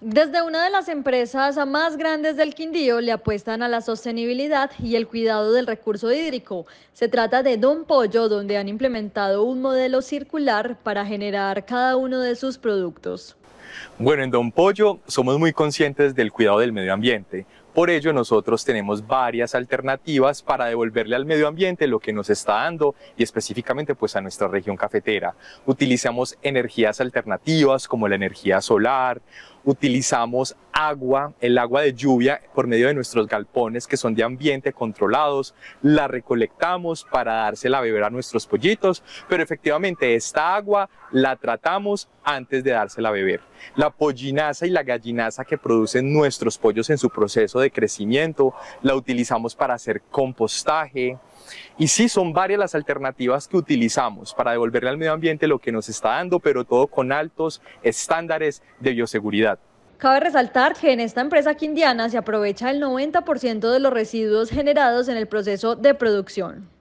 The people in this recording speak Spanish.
Desde una de las empresas más grandes del Quindío le apuestan a la sostenibilidad y el cuidado del recurso hídrico. Se trata de Don Pollo, donde han implementado un modelo circular para generar cada uno de sus productos. Bueno, en Don Pollo somos muy conscientes del cuidado del medio ambiente. Por ello nosotros tenemos varias alternativas para devolverle al medio ambiente lo que nos está dando y específicamente pues a nuestra región cafetera. Utilizamos energías alternativas como la energía solar, utilizamos agua, el agua de lluvia, por medio de nuestros galpones que son de ambiente controlados, la recolectamos para dársela a beber a nuestros pollitos, pero efectivamente esta agua la tratamos antes de dársela a beber. La pollinaza y la gallinaza que producen nuestros pollos en su proceso de crecimiento, la utilizamos para hacer compostaje, y sí, son varias las alternativas que utilizamos para devolverle al medio ambiente lo que nos está dando, pero todo con altos estándares de bioseguridad. Cabe resaltar que en esta empresa quindiana se aprovecha el 90% de los residuos generados en el proceso de producción.